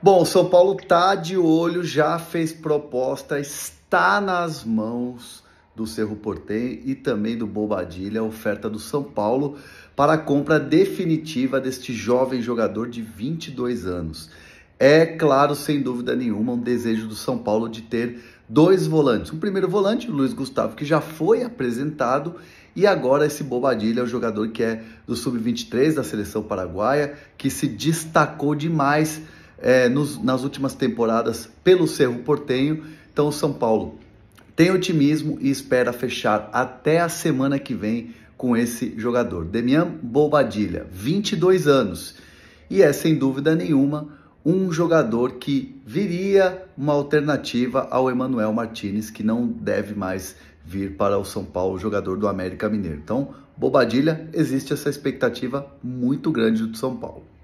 Bom, o São Paulo tá de olho, já fez proposta, está nas mãos do Cerro Portem e também do Bobadilha, a oferta do São Paulo para a compra definitiva deste jovem jogador de 22 anos. É claro, sem dúvida nenhuma, um desejo do São Paulo de ter dois volantes. Um primeiro volante, o Luiz Gustavo, que já foi apresentado, e agora esse Bobadilha, o um jogador que é do sub-23 da seleção paraguaia, que se destacou demais é, nos, nas últimas temporadas pelo Cerro Portenho. Então, o São Paulo tem otimismo e espera fechar até a semana que vem com esse jogador. Demian Bobadilha, 22 anos, e é sem dúvida nenhuma um jogador que viria uma alternativa ao Emanuel Martinez, que não deve mais vir para o São Paulo, jogador do América Mineiro. Então, Bobadilha, existe essa expectativa muito grande do São Paulo.